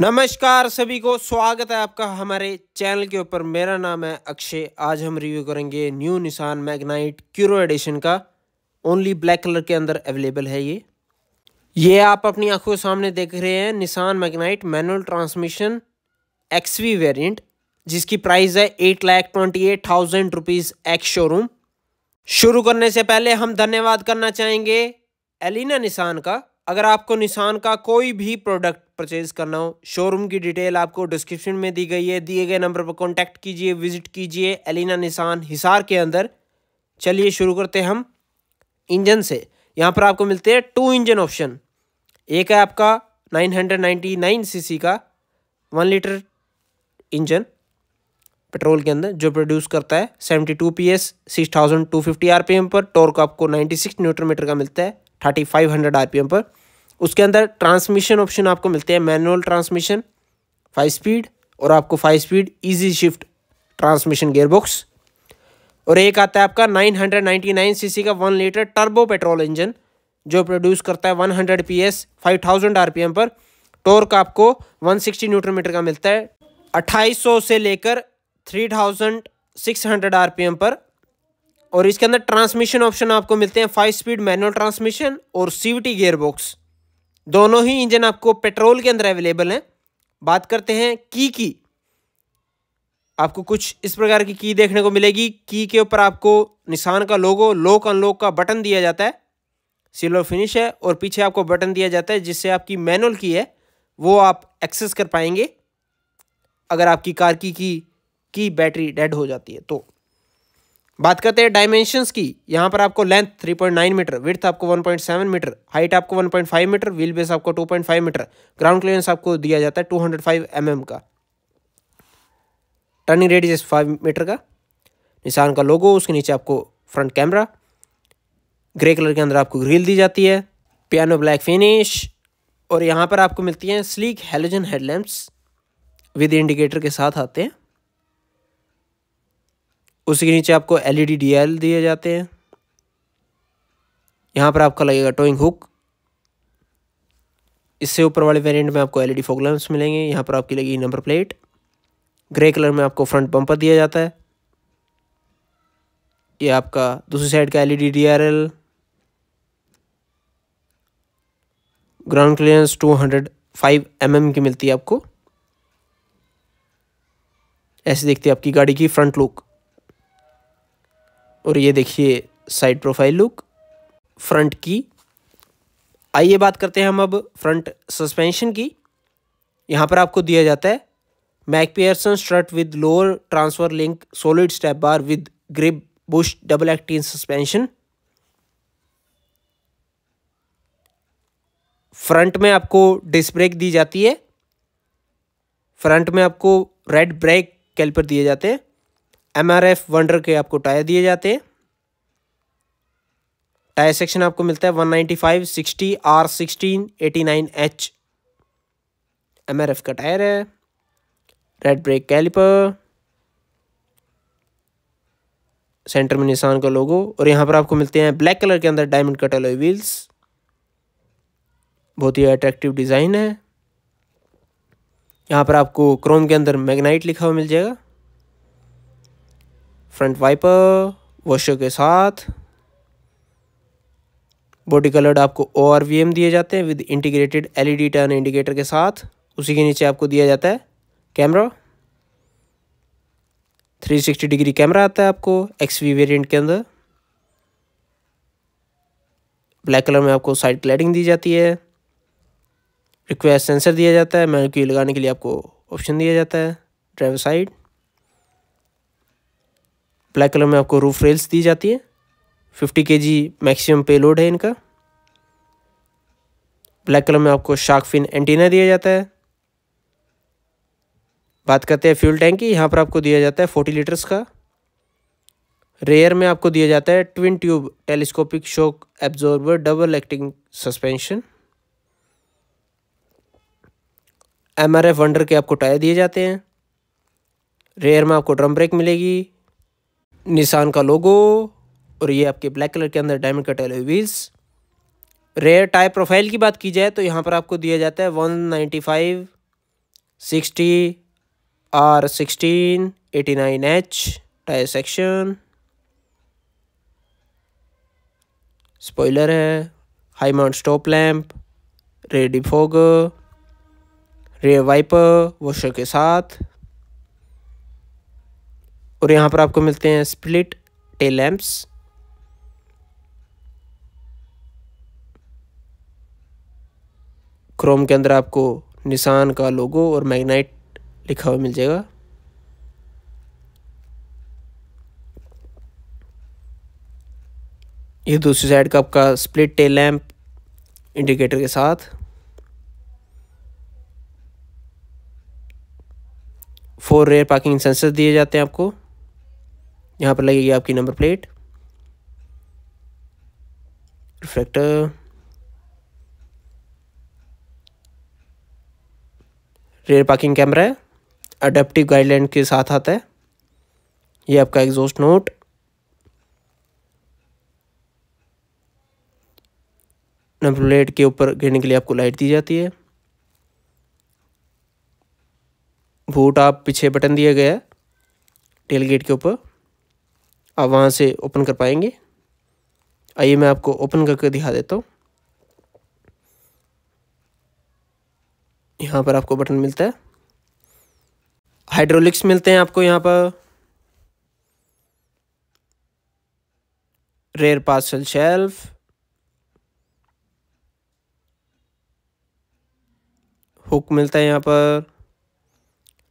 नमस्कार सभी को स्वागत है आपका हमारे चैनल के ऊपर मेरा नाम है अक्षय आज हम रिव्यू करेंगे new Nissan Magnite Kuro edition का ओनली ब्लैक कलर के अंदर अवेलेबल है ये ये आप अपनी आंखों के सामने देख रहे हैं Nissan Magnite manual transmission XV variant जिसकी प्राइस है eight lakh twenty eight thousand rupees ex showroom शुरू करने से पहले हम धन्यवाद करना चाहेंगे एलिना निशान का अगर आपको निशान का कोई भी प्रोडक्ट परचेज करना हो शोरूम की डिटेल आपको डिस्क्रिप्शन में दी गई है दिए गए नंबर पर कॉन्टैक्ट कीजिए विजिट कीजिए एलिना निशान हिसार के अंदर चलिए शुरू करते हम इंजन से यहाँ पर आपको मिलते हैं टू इंजन ऑप्शन एक है आपका 999 सीसी का वन लीटर इंजन पेट्रोल के अंदर जो प्रोड्यूस करता है 72 पीएस 6250 आरपीएम पर टॉर्क आपको 96 न्यूटन मीटर का मिलता है thirty five hundred R P M पर उसके अंदर ट्रांसमिशन ऑप्शन आपको मिलते हैं मैनुअल ट्रांसमिशन फाइव स्पीड और आपको five speed easy shift transmission gearbox और एक आता है आपका nine hundred ninety nine C C का one litre turbo petrol engine जो प्रोड्यूस करता है one hundred P S five thousand R P M पर टोर्क आपको वन सिक्सटी न्यूट्रो मीटर का मिलता है अट्ठाईस सौ से लेकर three thousand six hundred R P M पर और इसके अंदर ट्रांसमिशन ऑप्शन आपको मिलते हैं फाइव स्पीड मैनुअल ट्रांसमिशन और सीवीटी गेयरबॉक्स दोनों ही इंजन आपको पेट्रोल के अंदर अवेलेबल हैं बात करते हैं की की आपको कुछ इस प्रकार की की देखने को मिलेगी की के ऊपर आपको निशान का लोगो लॉक अनलॉक का बटन दिया जाता है सिल्वर फिनिश है और पीछे आपको बटन दिया जाता है जिससे आपकी मैनुअल की है वो आप एक्सेस कर पाएंगे अगर आपकी कार की की, की बैटरी डेड हो जाती है तो बात करते हैं डायमेंशंस की यहाँ पर आपको लेंथ 3.9 मीटर विथ आपको 1.7 मीटर हाइट आपको 1.5 मीटर व्हील बेस आपको 2.5 मीटर ग्राउंड क्लियरेंस आपको दिया जाता है 205 हंड्रेड mm का टर्निंग रेडियस फाइव मीटर का निशान का लोगो उसके नीचे आपको फ्रंट कैमरा ग्रे कलर के अंदर आपको ग्रिल दी जाती है पियानो ब्लैक फिनिश और यहाँ पर आपको मिलती हैं sleek halogen headlamps with indicator के साथ आते हैं उसी के नीचे आपको एल ई e दिए जाते हैं यहाँ पर आपका लगेगा टोइंग हुक इससे ऊपर वाले वेरिएंट में आपको एलईडी ई डी मिलेंगे यहाँ पर आपकी लगेगी नंबर प्लेट ग्रे कलर में आपको फ्रंट बम्पर दिया जाता है ये आपका दूसरी साइड का LED DRL ground clearance two hundred five M M की मिलती है आपको ऐसे देखते हैं आपकी गाड़ी की फ्रंट लुक और ये देखिए साइड प्रोफाइल लुक फ्रंट की आइए बात करते हैं हम अब फ्रंट सस्पेंशन की यहाँ पर आपको दिया जाता है McPherson strut with lower transfer link solid step bar with grip bush double acting suspension front में आपको डिस्क ब्रेक दी जाती है फ्रंट में आपको रेड ब्रेक कैल्पर दिए जाते हैं एम आर एफ वंडर के आपको टायर दिए जाते हैं टायर सेक्शन आपको मिलता है one ninety five sixty R sixteen eighty nine H M R F का टायर है रेड ब्रेक कैलिपर सेंटर में निशान का लोगो और यहाँ पर आपको मिलते हैं ब्लैक कलर के अंदर डायमंड कट अलॉय व्हील्स बहुत ही अट्रैक्टिव डिज़ाइन है यहाँ पर आपको क्रोम के अंदर मैग्नाइट लिखा हुआ मिल जाएगा फ्रंट वाइपर वॉशर के साथ बॉडी कलर्ड आपको ओ आर वी एम दिए जाते हैं with integrated LED turn indicator के साथ उसी के नीचे आपको दिया जाता है कैमरा 360 डिग्री कैमरा आता है आपको एक्स वी वेरियंट के अंदर ब्लैक कलर में आपको साइड क्लैडिंग दी जाती है रिक्वेस्ट सेंसर दिया जाता है की लगाने के लिए आपको ऑप्शन दिया जाता है ड्राइवर साइड ब्लैक कलर में आपको रूफ रेल्स दी जाती है फिफ्टी के जी मैक्सिमम पेलोड है इनका ब्लैक कलर में आपको शार्क फिन एंटीना दिया जाता है बात करते हैं फ्यूल टैंक की यहाँ पर आपको दिया जाता है फोर्टी लीटर्स का रेयर में आपको दिया जाता है twin tube telescopic shock absorber double acting suspension M R F वंडर के आपको टायर दिए जाते हैं रेयर में आपको ड्रम ब्रेक मिलेगी निशान का लोगो और ये आपके ब्लैक कलर के अंदर diamond cut alloy wheels rear tyre profile की बात की जाए तो यहाँ पर आपको दिया जाता है one ninety five sixty R sixteen eighty nine H tyre section spoiler है high mount stop lamp ready fog rear wiper washer के साथ और यहाँ पर आपको मिलते हैं स्प्लिट टेल लैम्प्स क्रोम के अंदर आपको निशान का लोगो और मैग्नाइट लिखा हुआ मिल जाएगा ये दूसरी साइड का आपका स्प्लिट टेल लैम्प इंडिकेटर के साथ फोर रेयर पार्किंग सेंसर दिए जाते हैं आपको यहाँ पर लगेगी आपकी number plate reflector rear parking camera है अडेप्टिव गाइडलाइन के साथ आता है ये आपका एग्जॉस्ट नोट नंबर प्लेट के ऊपर गिरने के लिए आपको लाइट दी जाती है बूट आप पीछे बटन दिया गया है टेल गेट के ऊपर आप वहाँ से ओपन कर पाएंगे आइए मैं आपको ओपन करके दिखा देता हूँ यहाँ पर आपको बटन मिलता है हाइड्रोलिक्स मिलते हैं आपको यहाँ पर रेयर पार्सल शेल्फ हुक मिलता है यहाँ पर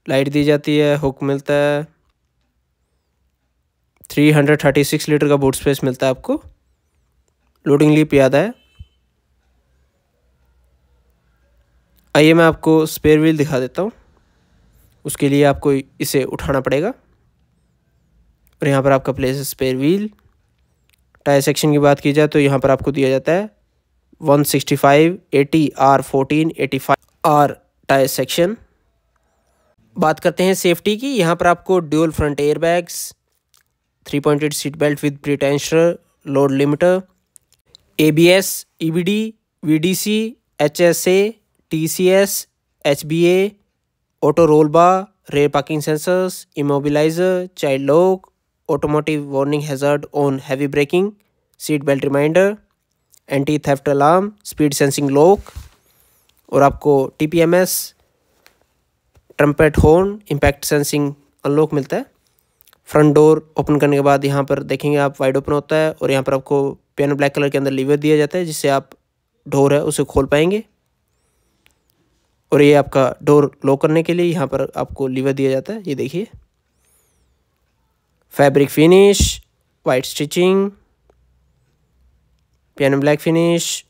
लाइट दी जाती है हुक मिलता है 336 लीटर का बूट स्पेस मिलता है आपको लोडिंग लीप याद है आइए मैं आपको स्पेयर व्हील दिखा देता हूँ उसके लिए आपको इसे उठाना पड़ेगा और यहाँ पर आपका प्लेस है स्पेयर व्हील टायर सेक्शन की बात की जाए तो यहाँ पर आपको दिया जाता है 165, eighty R eighty five R tyre section बात करते हैं सेफ्टी की यहाँ पर आपको dual front air bags three pointed seat belt with pretensioner load limiter A B S E B D V D C H S A T C S H B A auto roll बा rear parking sensors immobiliser child lock automotive warning hazard on heavy braking seat belt reminder anti theft alarm speed sensing lock और आपको T P M S trumpet horn impact sensing unlock मिलता है front door open करने के बाद यहाँ पर देखेंगे आप वाइड ओपन होता है और यहाँ पर आपको पियानो ब्लैक कलर के अंदर लीवर दिया जाता है जिससे आप डोर है उसे खोल पाएंगे और ये आपका डोर लॉक करने के लिए यहाँ पर आपको लीवर दिया जाता है ये देखिए fabric finish white stitching piano black finish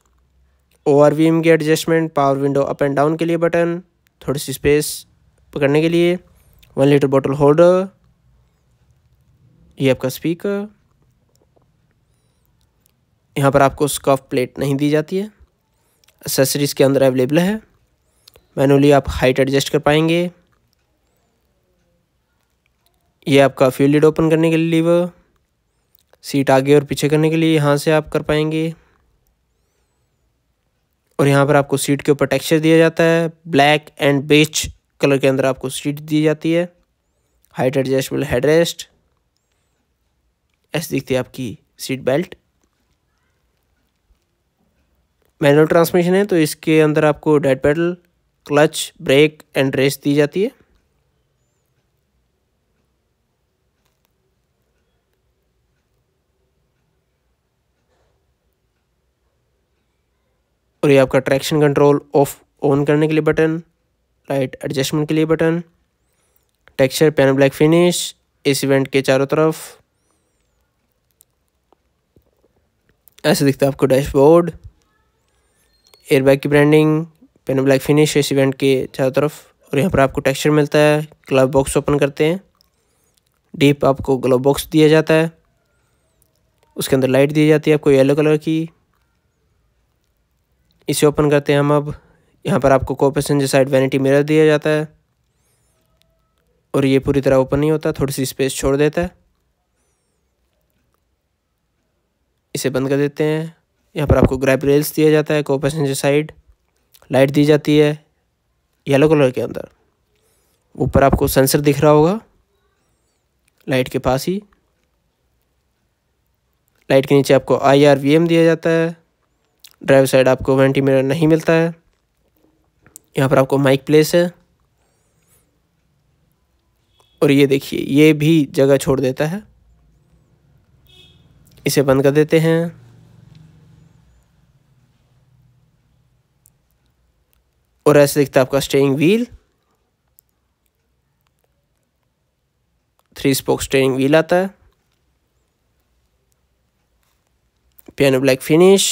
over वीम के adjustment power window up and down के लिए बटन थोड़ी सी स्पेस पकड़ने के लिए वन लीटर बॉटल होल्डर ये आपका स्पीकर यहाँ पर आपको स्कॉफ प्लेट नहीं दी जाती है एसेसरीज़ के अंदर अवेलेबल है मैनुअली आप हाइट एडजस्ट कर पाएंगे ये आपका फ्यूल लिड ओपन करने के लिए लीवर सीट आगे और पीछे करने के लिए यहाँ से आप कर पाएंगे और यहाँ पर आपको सीट के ऊपर टेक्सचर दिया जाता है ब्लैक एंड बेच कलर के अंदर आपको सीट दी जाती है हाइट एडजस्टेबल हेडरेस्ट रेस्ट ऐसे दिखती है आपकी सीट बेल्ट मैनुअल ट्रांसमिशन है तो इसके अंदर आपको dead pedal clutch brake and race दी जाती है और ये आपका ट्रैक्शन कंट्रोल ऑफ ऑन करने के लिए बटन लाइट एडजस्टमेंट के लिए button texture pan black finish इस इवेंट के चारों तरफ ऐसे दिखता है आपको डैशबोर्ड एयरबैग की ब्रांडिंग पेन ब्लैक फिनिश इस इवेंट के चारों तरफ और यहाँ पर आपको टेक्सचर मिलता है ग्लव बॉक्स ओपन करते हैं डीप आपको ग्लव बॉक्स दिया जाता है उसके अंदर लाइट दी जाती है आपको येलो कलर की इसे ओपन करते हैं हम अब यहाँ पर आपको को पैसेंजर साइड वैनिटी मिरर दिया जाता है और ये पूरी तरह ओपन नहीं होता थोड़ी सी स्पेस छोड़ देता है इसे बंद कर देते हैं यहाँ पर आपको ग्रैप रेल्स दिया जाता है को पैसेंजर साइड लाइट दी जाती है येलो कलर के अंदर ऊपर आपको सेंसर दिख रहा होगा लाइट के पास ही लाइट के नीचे आपको आई आर वी एम दिया जाता है ड्राइवर साइड आपको वेंटी मिरर नहीं मिलता है यहाँ पर आपको माइक प्लेस है और ये देखिए ये भी जगह छोड़ देता है इसे बंद कर देते हैं और ऐसे दिखता है आपका steering wheel three spoke steering wheel आता है पियानो ब्लैक फिनिश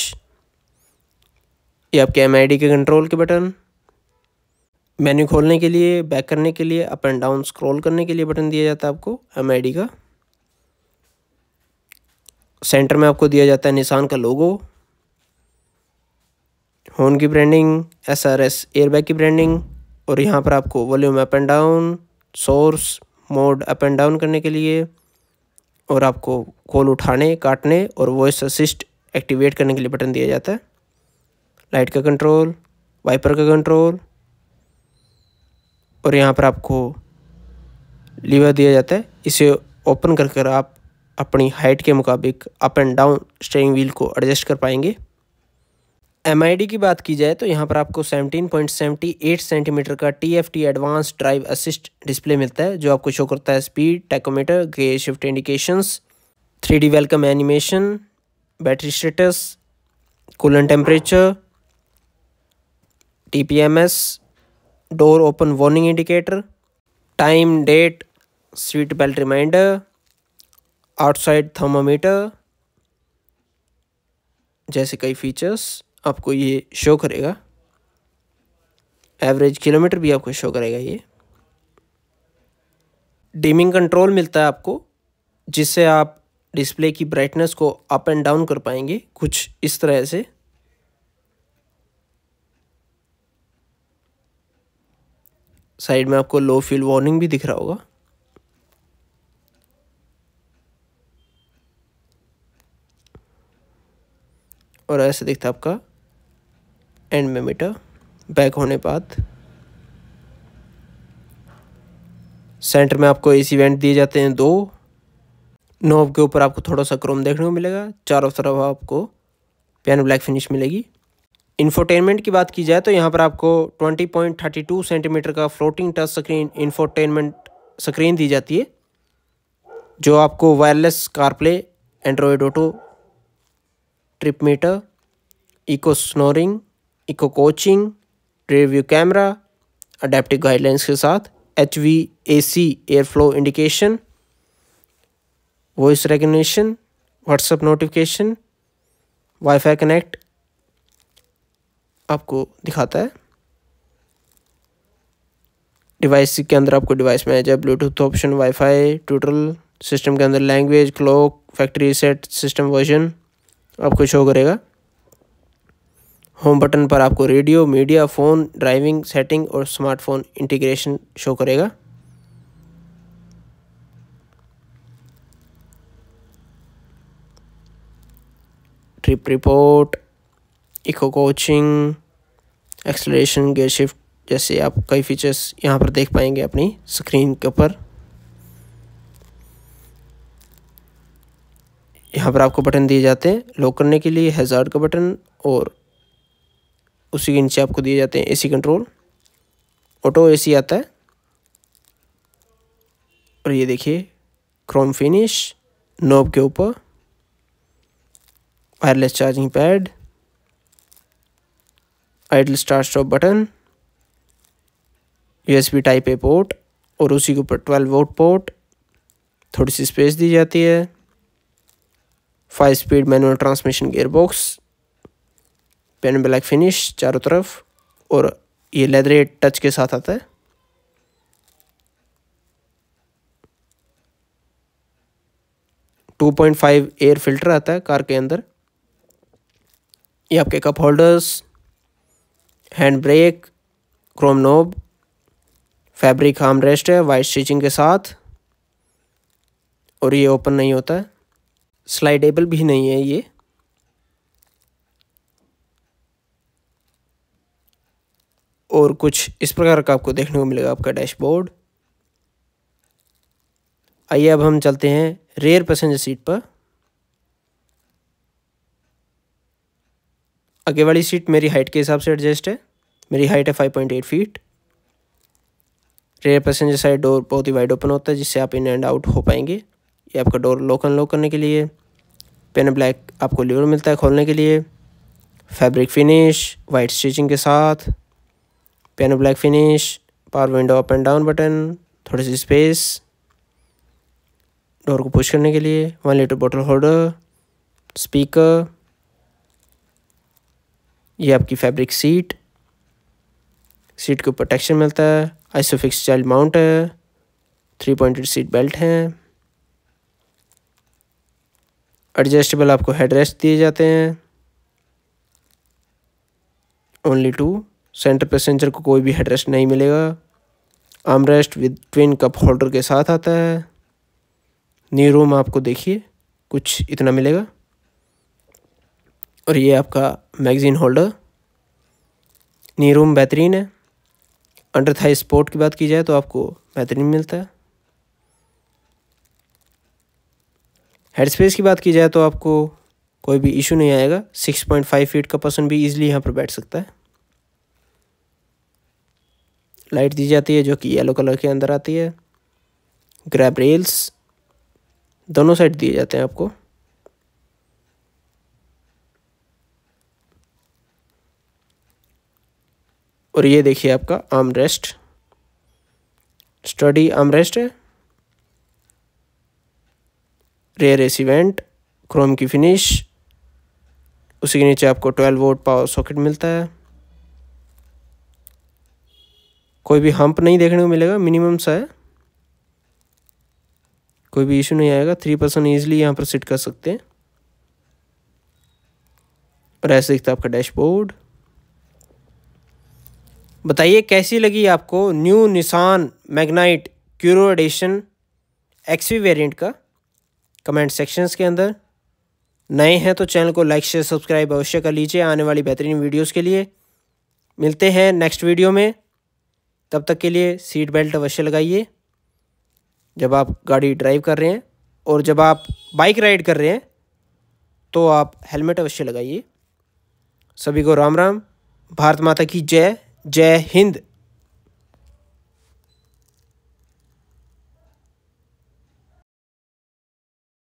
ये आपके एम के कंट्रोल के बटन मेन्यू खोलने के लिए बैक करने के लिए अप एंड डाउन स्क्रॉल करने के लिए बटन दिया जाता है आपको एम का सेंटर में आपको दिया जाता है निशान का लोगो हॉर्न की branding S R S airbag की ब्रांडिंग और यहाँ पर आपको volume up and down source mode up and down करने के लिए और आपको कॉल उठाने काटने और वॉइस असिस्ट एक्टिवेट करने के लिए बटन दिया जाता है लाइट का कंट्रोल वाइपर का कंट्रोल और यहाँ पर आपको लीवर दिया जाता है इसे ओपन कर कर आप अपनी हाइट के मुताबिक up and down steering wheel को एडजस्ट कर पाएंगे एम की बात की जाए तो यहाँ पर आपको 17.78 सेंटीमीटर का T F T advance drive assist display मिलता है जो आपको शो करता है speed tachometer gear shift indications three welcome animation battery status coolant temperature T P M S door open warning indicator time date seat belt reminder outside thermometer जैसे कई features आपको ये शो करेगा एवरेज किलोमीटर भी आपको show करेगा ये dimming control मिलता है आपको जिससे आप डिस्प्ले की ब्राइटनेस को अप एंड डाउन कर पाएंगे कुछ इस तरह से साइड में आपको लो फील वार्निंग भी दिख रहा होगा और ऐसे दिखता है आपका एंड में मीटर बैक होने बाद सेंटर में आपको एसी वेंट दिए जाते हैं दो नोव के ऊपर आपको थोड़ा सा क्रोम देखने को मिलेगा चारों तरफ आपको पेन ब्लैक फिनिश मिलेगी इन्फोटेनमेंट की बात की जाए तो यहाँ पर आपको 20.32 सेंटीमीटर का floating touch screen infotainment screen दी जाती है जो आपको wireless CarPlay Android auto trip meter eco scoring eco coaching review camera adaptive guidelines के साथ H V A C air flow indication voice recognition WhatsApp notification WiFi connect आपको दिखाता है डिवाइस के अंदर आपको device manager Bluetooth option WiFi tutorial system के अंदर language clock factory set system version आपको शो करेगा होम बटन पर आपको radio media phone driving setting और स्मार्टफोन इंटीग्रेशन शो करेगा trip report eco coaching acceleration gear shift जैसे आप कई फीचर्स यहाँ पर देख पाएंगे अपनी स्क्रीन के ऊपर यहाँ पर आपको बटन दिए जाते हैं लॉक करने के लिए हेजार्ड का बटन और उसी के नीचे आपको दिए जाते हैं एसी कंट्रोल ऑटो एसी आता है और ये देखिए क्रोम फिनिश नोब के ऊपर wireless charging pad idle start stop button USB type A port और उसी के ऊपर ट्वेल्व वोट पोर्ट थोड़ी सी स्पेस दी जाती है five speed manual transmission gear box pen black finish चारों तरफ और ये लेदर टच के साथ आता है two point five air filter आता है कार के अंदर ये आपके cup holders hand brake chrome knob fabric arm rest है वाइट स्टिचिंग के साथ और ये ओपन नहीं होता है स्लाइडेबल भी नहीं है ये और कुछ इस प्रकार का आपको देखने को मिलेगा आपका डैशबोर्ड आइए अब हम चलते हैं रेयर पैसेंजर सीट पर आगे वाली सीट मेरी हाइट के हिसाब से एडजस्ट है मेरी हाइट है five point eight feet rear passenger side door बहुत ही वाइड ओपन होता है जिससे आप इन एंड आउट हो पाएंगे ये आपका डोर लॉक अनलॉक करने के लिए पेन ब्लैक आपको लीवर मिलता है खोलने के लिए फैब्रिक फिनिश वाइट स्टिचिंग के साथ pen black finish power window up and down button थोड़ी सी स्पेस डोर को पुश करने के लिए वन लीटर बोतल होल्डर स्पीकर ये आपकी फैब्रिक सीट सीट के ऊपर टेक्सचर मिलता है आइसोफिक्स चाइल्ड माउंट है थ्री पॉइंटेड सीट बेल्ट हैं एडजस्टेबल आपको हेडरेस्ट दिए जाते हैं ओनली टू सेंटर पैसेंजर को कोई भी हेडरेस्ट नहीं मिलेगा armrest with twin cup holder के साथ आता है नी रूम आपको देखिए कुछ इतना मिलेगा और ये आपका मैगज़ीन होल्डर नी रूम बेहतरीन है अंडर थाई स्पोर्ट की बात की जाए तो आपको बेहतरीन मिलता है हेड स्पेस की बात की जाए तो आपको कोई भी इशू नहीं आएगा 6.5 फीट का पर्सन भी इजीली यहाँ पर बैठ सकता है लाइट दी जाती है जो कि येलो कलर के अंदर आती है ग्रैब रेल्स दोनों साइड दिए जाते हैं आपको और ये देखिए आपका arm rest sturdy arm rest है रेयर एस इवेंट क्रोम की फिनिश उसी के नीचे आपको 12 वोट पावर सॉकेट मिलता है कोई भी हम्प नहीं देखने को मिलेगा मिनिमम सा है कोई भी इशू नहीं आएगा थ्री परसेंट ईजिली यहाँ पर सिट कर सकते हैं और ऐसे दिखता आपका डैशबोर्ड बताइए कैसी लगी आपको new Nissan Magnite Kuro edition XV variant का कमेंट सेक्शंस के अंदर नए हैं तो चैनल को लाइक शेयर सब्सक्राइब अवश्य कर लीजिए आने वाली बेहतरीन वीडियोस के लिए मिलते हैं नेक्स्ट वीडियो में तब तक के लिए सीट बेल्ट अवश्य लगाइए जब आप गाड़ी ड्राइव कर रहे हैं और जब आप बाइक राइड कर रहे हैं तो आप हेलमेट अवश्य लगाइए सभी को राम राम भारत माता की जय जय हिंद